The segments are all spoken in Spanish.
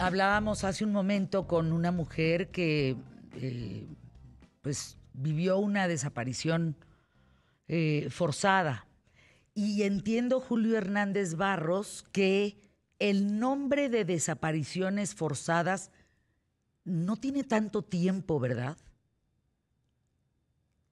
hablábamos hace un momento con una mujer que eh, pues vivió una desaparición eh, forzada. Y entiendo, Julio Hernández Barros, que el nombre de desapariciones forzadas no tiene tanto tiempo, ¿verdad?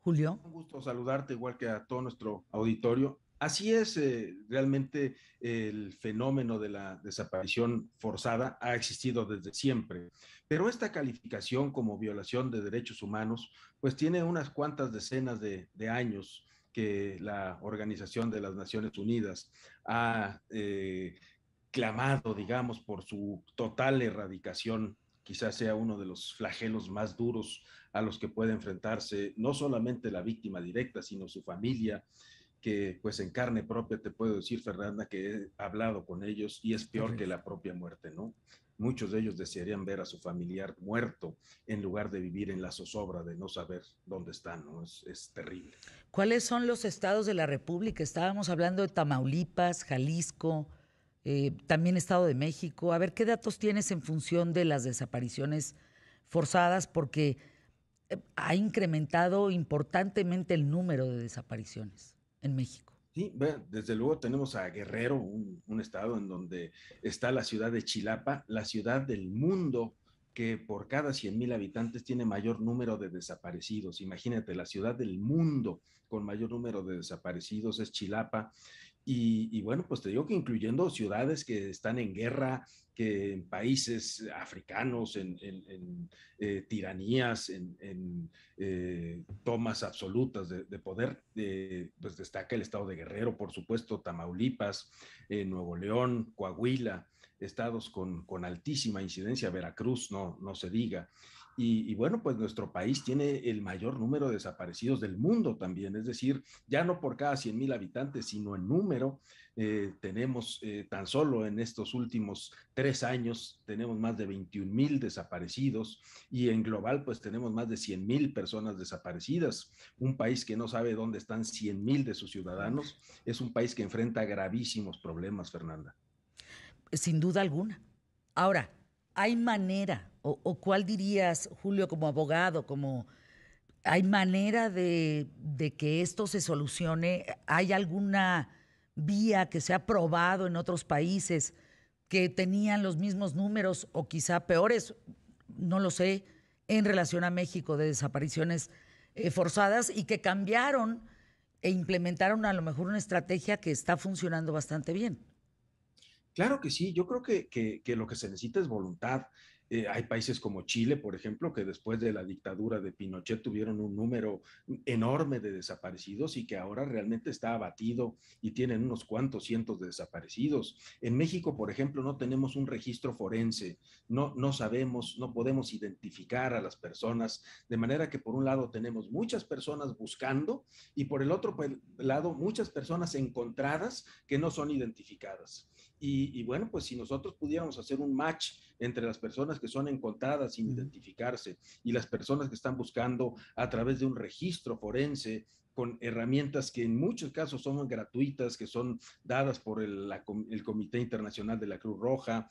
Julio. Un gusto saludarte, igual que a todo nuestro auditorio. Así es eh, realmente el fenómeno de la desaparición forzada ha existido desde siempre, pero esta calificación como violación de derechos humanos pues tiene unas cuantas decenas de, años que la Organización de las Naciones Unidas ha eh, clamado, digamos, por su total erradicación quizás sea uno de los flagelos más duros a los que puede enfrentarse no solamente la víctima directa, sino su familia que pues en carne propia te puedo decir, Fernanda, que he hablado con ellos y es peor que la propia muerte, ¿no? Muchos de ellos desearían ver a su familiar muerto en lugar de vivir en la zozobra de no saber dónde están, ¿no? Es, terrible. ¿Cuáles son los estados de la República? Estábamos hablando de Tamaulipas, Jalisco, eh, también Estado de México. A ver, ¿qué datos tienes en función de las desapariciones forzadas? Porque eh, ha incrementado importantemente el número de desapariciones en México. Sí, desde luego tenemos a Guerrero, un, un, estado en donde está la ciudad de Chilapa, la ciudad del mundo que por cada 100.000 mil habitantes tiene mayor número de desaparecidos. Imagínate, la ciudad del mundo con mayor número de desaparecidos es Chilapa. Y, bueno, pues te digo que incluyendo ciudades que están en guerra, que en países africanos, en, eh, tiranías, en, eh, tomas absolutas de, poder, eh, pues destaca el estado de Guerrero, por supuesto, Tamaulipas, Nuevo León, Coahuila, estados con, altísima incidencia, Veracruz, no, no se diga. Y, bueno, pues nuestro país tiene el mayor número de desaparecidos del mundo también, es decir, ya no por cada 100 mil habitantes, sino en número. Eh, tenemos eh, tan solo en estos últimos tres años, tenemos más de 21 mil desaparecidos y en global pues tenemos más de 100 mil personas desaparecidas. Un país que no sabe dónde están 100 mil de sus ciudadanos es un país que enfrenta gravísimos problemas, Fernanda. Sin duda alguna. Ahora, ¿hay manera, o, cuál dirías, Julio, como abogado, como... ¿Hay manera de, que esto se solucione? ¿Hay alguna vía que se ha probado en otros países que tenían los mismos números o quizá peores, no lo sé, en relación a México de desapariciones eh, forzadas y que cambiaron e implementaron a lo mejor una estrategia que está funcionando bastante bien? Claro que sí, yo creo que, lo que se necesita es voluntad eh, hay países como Chile, por ejemplo, que después de la dictadura de Pinochet tuvieron un número enorme de desaparecidos y que ahora realmente está abatido y tienen unos cuantos cientos de desaparecidos. En México, por ejemplo, no tenemos un registro forense, no, no sabemos, no podemos identificar a las personas, de manera que por un lado tenemos muchas personas buscando y por el otro pues, lado muchas personas encontradas que no son identificadas. Y, y bueno, pues si nosotros pudiéramos hacer un match entre las personas que son encontradas sin identificarse y las personas que están buscando a través de un registro forense con herramientas que en muchos casos son gratuitas, que son dadas por el, Comité Internacional de la Cruz Roja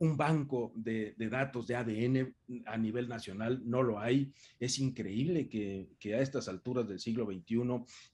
un banco de, datos de ADN a nivel nacional, no lo hay. Es increíble que, a estas alturas del siglo XXI,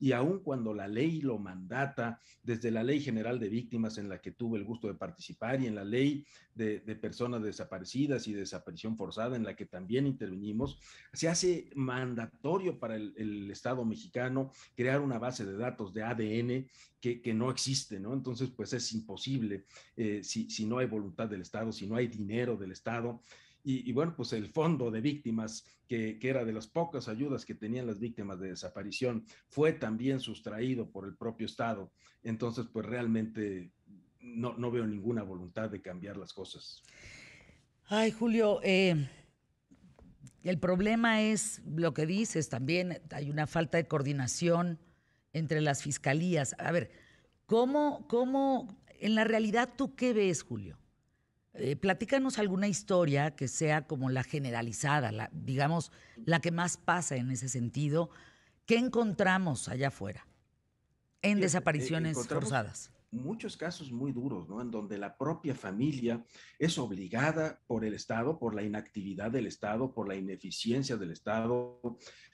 y aun cuando la ley lo mandata, desde la Ley General de Víctimas en la que tuve el gusto de participar y en la Ley de, Personas Desaparecidas y Desaparición Forzada en la que también intervenimos, se hace mandatorio para el, Estado mexicano crear una base de datos de ADN que, no existe, ¿no? Entonces, pues es imposible eh, si, si no hay voluntad del Estado si no hay dinero del Estado. Y, bueno, pues el fondo de víctimas, que, era de las pocas ayudas que tenían las víctimas de desaparición, fue también sustraído por el propio Estado. Entonces, pues realmente no, veo ninguna voluntad de cambiar las cosas. Ay, Julio, eh, el problema es lo que dices también, hay una falta de coordinación entre las fiscalías. A ver, ¿cómo, cómo, en la realidad tú qué ves, Julio? Eh, platícanos alguna historia que sea como la generalizada, la, digamos, la que más pasa en ese sentido. ¿Qué encontramos allá afuera en eh, desapariciones forzadas? Muchos casos muy duros, ¿no? En donde la propia familia es obligada por el Estado, por la inactividad del Estado, por la ineficiencia del Estado,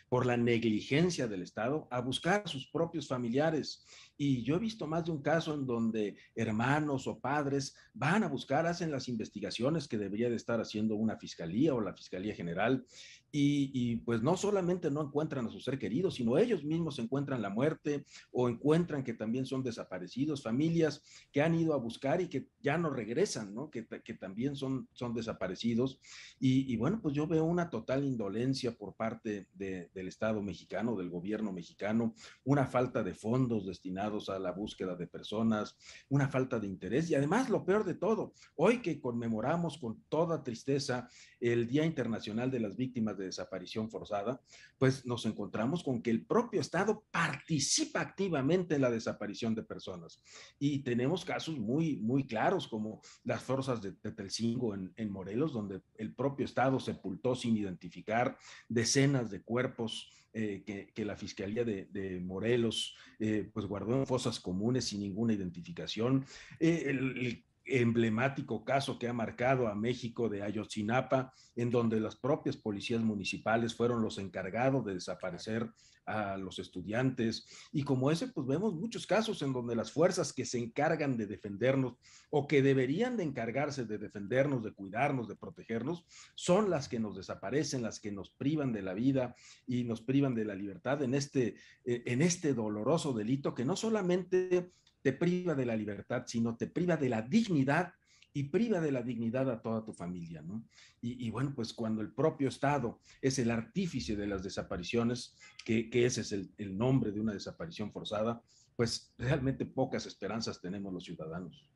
por la negligencia del Estado, a buscar a sus propios familiares y yo he visto más de un caso en donde hermanos o padres van a buscar, hacen las investigaciones que debería de estar haciendo una fiscalía o la fiscalía general, y, pues no solamente no encuentran a su ser querido, sino ellos mismos encuentran la muerte o encuentran que también son desaparecidos, familias que han ido a buscar y que ya no regresan, ¿no? Que, que también son, son desaparecidos. Y, y, bueno, pues yo veo una total indolencia por parte de, del Estado mexicano, del gobierno mexicano, una falta de fondos destinados a la búsqueda de personas, una falta de interés y además lo peor de todo, hoy que conmemoramos con toda tristeza el Día Internacional de las Víctimas de Desaparición Forzada, pues nos encontramos con que el propio Estado participa activamente en la desaparición de personas y tenemos casos muy, muy claros como las fuerzas de Tetelcingo en, Morelos, donde el propio Estado sepultó sin identificar decenas de cuerpos eh, que, la Fiscalía de, Morelos eh, pues guardó fosas comunes sin ninguna identificación. Eh, emblemático caso que ha marcado a México de Ayotzinapa, en donde las propias policías municipales fueron los encargados de desaparecer a los estudiantes. Y como ese, pues vemos muchos casos en donde las fuerzas que se encargan de defendernos o que deberían de encargarse de defendernos, de cuidarnos, de protegernos, son las que nos desaparecen, las que nos privan de la vida y nos privan de la libertad en este, en este doloroso delito que no solamente te priva de la libertad, sino te priva de la dignidad y priva de la dignidad a toda tu familia, ¿no? Y, bueno, pues cuando el propio Estado es el artífice de las desapariciones, que, ese es el, nombre de una desaparición forzada, pues realmente pocas esperanzas tenemos los ciudadanos.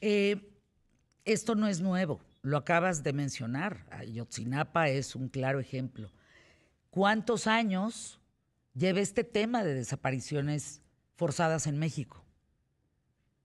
Eh, esto no es nuevo, lo acabas de mencionar, Ayotzinapa es un claro ejemplo. ¿Cuántos años lleva este tema de desapariciones forzadas en México?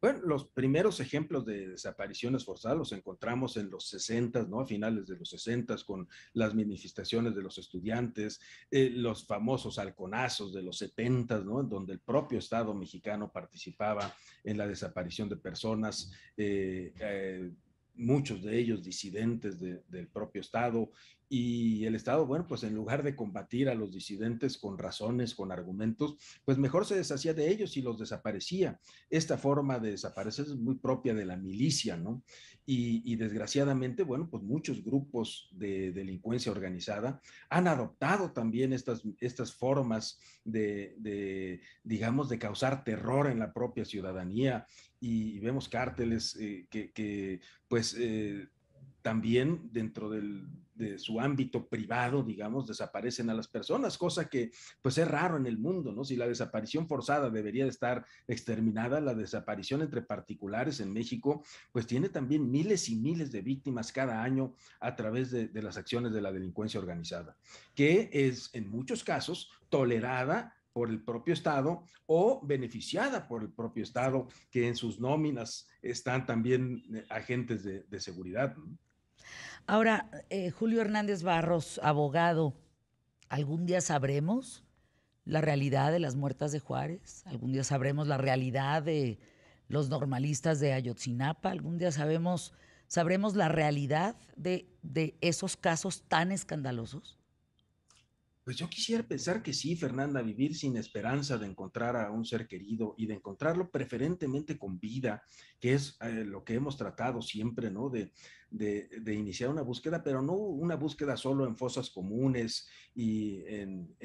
Bueno, los primeros ejemplos de desapariciones forzadas los encontramos en los 60, ¿no? A finales de los 60 con las manifestaciones de los estudiantes, eh, los famosos halconazos de los 70, ¿no? donde el propio Estado mexicano participaba en la desaparición de personas. Eh, eh, muchos de ellos disidentes del propio Estado y el Estado, bueno, pues en lugar de combatir a los disidentes con razones, con argumentos, pues mejor se deshacía de ellos y los desaparecía. Esta forma de desaparecer es muy propia de la milicia, ¿no? Y, desgraciadamente, bueno, pues muchos grupos de delincuencia organizada han adoptado también estas, estas formas de, digamos, de causar terror en la propia ciudadanía y vemos cárteles eh, que, pues, eh, también dentro del, de su ámbito privado, digamos, desaparecen a las personas, cosa que pues es raro en el mundo, ¿no? Si la desaparición forzada debería de estar exterminada, la desaparición entre particulares en México pues tiene también miles y miles de víctimas cada año a través de, las acciones de la delincuencia organizada, que es en muchos casos tolerada por el propio Estado o beneficiada por el propio Estado, que en sus nóminas están también eh, agentes de, de seguridad. ¿no? Ahora, eh, Julio Hernández Barros, abogado, ¿algún día sabremos la realidad de las muertas de Juárez? ¿Algún día sabremos la realidad de los normalistas de Ayotzinapa? ¿Algún día sabemos, sabremos la realidad de, esos casos tan escandalosos? Pues yo quisiera pensar que sí, Fernanda, vivir sin esperanza de encontrar a un ser querido y de encontrarlo preferentemente con vida, que es eh, lo que hemos tratado siempre, ¿no? De, de, iniciar una búsqueda, pero no una búsqueda solo en fosas comunes y en,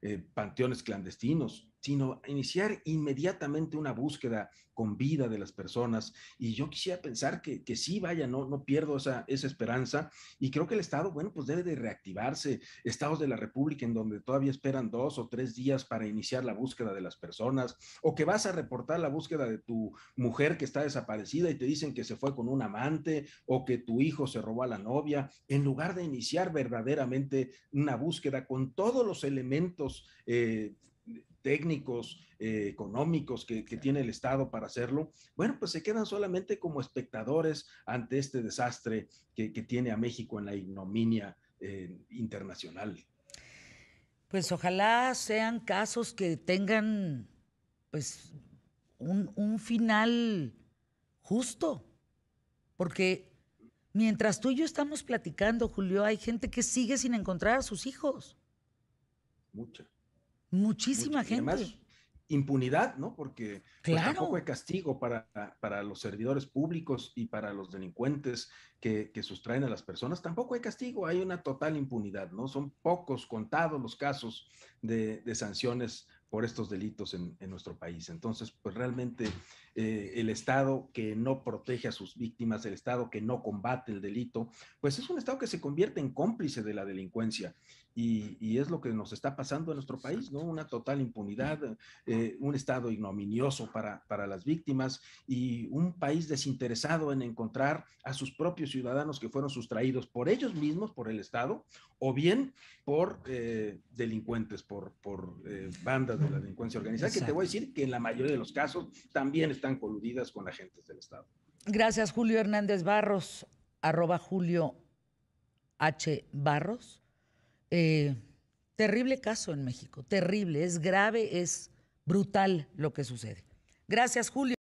eh, panteones clandestinos, sino iniciar inmediatamente una búsqueda con vida de las personas. Y yo quisiera pensar que, que sí, vaya, no, pierdo esa, esa esperanza. Y creo que el Estado, bueno, pues debe de reactivarse. Estados de la República en donde todavía esperan dos o tres días para iniciar la búsqueda de las personas, o que vas a reportar la búsqueda de tu mujer que está desaparecida y te dicen que se fue con un amante, o que tu hijo se robó a la novia, en lugar de iniciar verdaderamente una búsqueda con todos los elementos eh, técnicos, eh, económicos que, tiene el Estado para hacerlo, bueno, pues se quedan solamente como espectadores ante este desastre que, tiene a México en la ignominia eh, internacional. Pues ojalá sean casos que tengan pues un, un final justo, porque Mientras tú y yo estamos platicando, Julio, hay gente que sigue sin encontrar a sus hijos. Mucha. Muchísima gente. Además, impunidad, ¿no? Porque pues, tampoco hay castigo para, para, los servidores públicos y para los delincuentes que, que, sustraen a las personas, tampoco hay castigo, hay una total impunidad, ¿no? Son pocos, contados los casos de, de sanciones por estos delitos en, nuestro país. Entonces, pues realmente eh, el Estado que no protege a sus víctimas, el Estado que no combate el delito, pues es un Estado que se convierte en cómplice de la delincuencia y, es lo que nos está pasando en nuestro país, ¿no? Una total impunidad, eh, un Estado ignominioso para, las víctimas y un país desinteresado en encontrar a sus propios ciudadanos que fueron sustraídos por ellos mismos, por el Estado, o bien por eh, delincuentes, por, eh, bandas de la delincuencia organizada, que te voy a decir que en la mayoría de los casos también están coludidas con agentes del Estado. Gracias, Julio Hernández Barros, arroba Julio H. Barros. Eh, terrible caso en México, terrible, es grave, es brutal lo que sucede. Gracias, Julio.